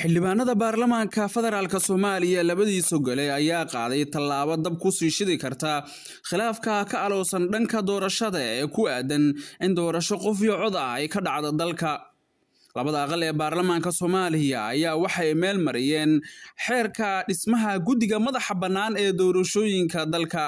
xildhibaanada baarlamaanka federaalka soomaaliya labadiisu gole ayaa qaaday tallaabo dab kusii shidi karta khilaafka ka aloosan dhanka doorashada ee ku aadan in doorasho qof iyo cod ah ay ka dhacdo dalka labada aqal ee baarlamaanka soomaaliya ayaa waxay meel mariyeen xeerka dhismaha guddiga madaxa bannaan ee doorashooyinka dalka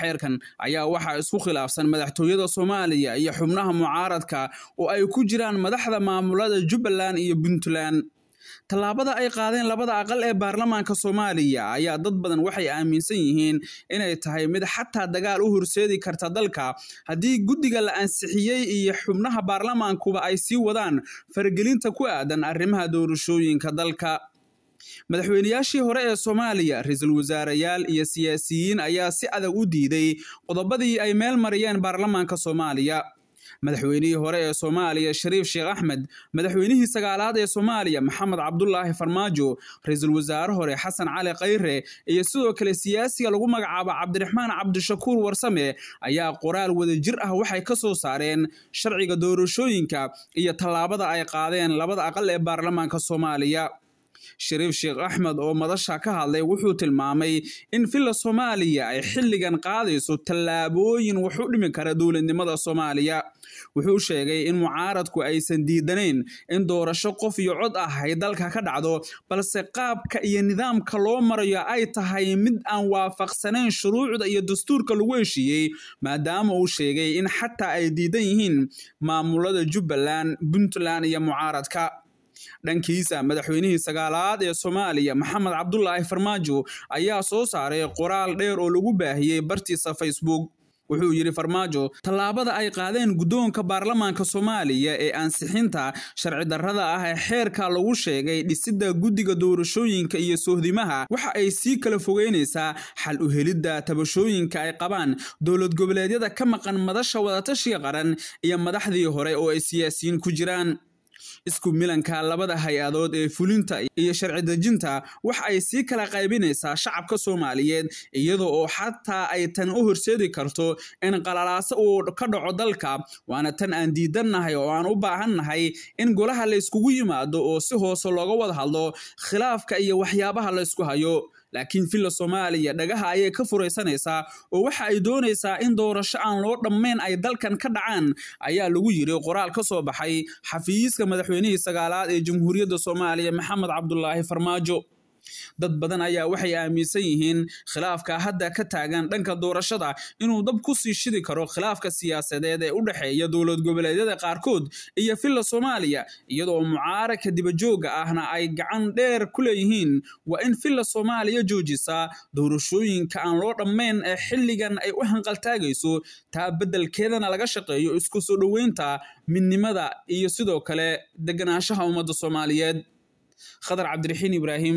xeerkan ayaa waxaa isku khilaafsan madaxtooyada soomaaliya iyo xubnaha mucaaradka oo ay ku jiraan madaxda maamulada jubbaland iyo puntland tallaabada ay qaadeen labada aqal ee baarlamaanka soomaaliya ayaa dad badan waxay aaminsan yihiin inay tahay mid xataa dagaal u horseedi karta dalka haddii guddiga la ansixiyey iyo xubnaha baarlamaankuba ay sii wadaan faragelinta ku aadan arrimaha doorashooyinka dalka madaxweynayaashii hore ee soomaaliya ra-iisul wasaarayaal iyo siyaasiyiin ayaa si adag u diiday qodobadii ay meel mariyeen baarlamaanka soomaaliya madaxweynihii hore ee soomaaliya shariif sheekh axmed madaxweynihii sagaalaad ee soomaaliya maxamed cabdulaahi farmaajo ra-iisul wasaare hore xasan cali khayre iyo sidoo kale siyaasiga lagu magacaabo cabdiraxmaan cabdishakuur warsame ayaa qoraal wada jir ah waxay ka soo saareen sharciga doorashooyinka iyo tallaabada ay qaadeen labada aqal ee baarlamaanka soomaaliya shariif sheekh axmed oo madasha ka hadlay wuxuu tilmaamay in filla soomaaliya ay xilligan qaadayso tallaabooyin wax u dhimi kara dowladnimada soomaaliya wuxuu sheegay in mucaaradku aysan diidanayn in doorasho qof iyo cod ah ay dalka ka dhacdo balse qaabka iyo nidaamka loo marayo ay tahay mid aan waafaqsanayn shuruucda iyo dastuurka lagu heshiiyey maadaama uu sheegay in xataa ay diidan yihiin maamulada jubbaland puntland iyo mucaaradka dhankiisa madaxweynihii sagaalaad ee soomaaliya maxamed cabdulaahi farmaajo ayaa soo saaray qoraal dheer oo lagu baahiyey bartiisa facebook wuxuu yidhi farmaajo tallaabada ay qaadeen guddoonka baarlamaanka soomaaliya ee ansixinta darrada ah ee xeerka lagu sheegay dhisidda guddiga doorashooyinka iyo soohdimaha waxa ay sii kala fogeynaysaa xal u helidda tabashooyinka ay qabaan dowlad goboleedyada ka maqan madasha wadatashiga qaran iyo madaxdii hore oo ay siyaasiyiin ku jiraan isku milanka labada hay-adood ee fulinta iyo sharci dejinta wax ay sii kala qaybinaysaa shacabka soomaaliyeed iyada oo xataa ay tan u horseedi karto in qalalaaso uu ka dhaco dalka waana tan aan diidannahay oo aan u baahannahay in golaha layskugu yimaado oo si hoose looga wada hadlo khilaafka iyo waxyaabaha laysku hayo laakiin villa soomaaliya dhagaha ayay ka furaysanaysaa oo waxa ay doonaysaa in doorasho aan loo dhammayn ay dalkan ka dhacaan ayaa lagu yidhi qoraal ka soo baxay xafiiska madaxweynihii sagaalaad ee jamhuuriyadda soomaaliya maxamed cabdulaahi farmaajo dad badan ayaa waxay aaminsan yihiin khilaafka hadda ka taagan dhanka doorashada inuu dab ku sii shidi karo khilaafka siyaasadeed ee u dhexeeya dowlad goboleedyada qaarkood iyo filla soomaaliya iyadoo mucaaraka dibajooga ahna ay gacan dheer ku leeyihiin waa in filla soomaaliya joojisa doorashooyinka aan loo dhammayn ee xilligan ay u hanqaltaagayso taa beddelkeedana laga shaqeeyo isku soo dhoweynta midnimada iyo sidoo kale deganaanshaha ummadda soomaaliyeed khadar cabdiraxiin ibraahim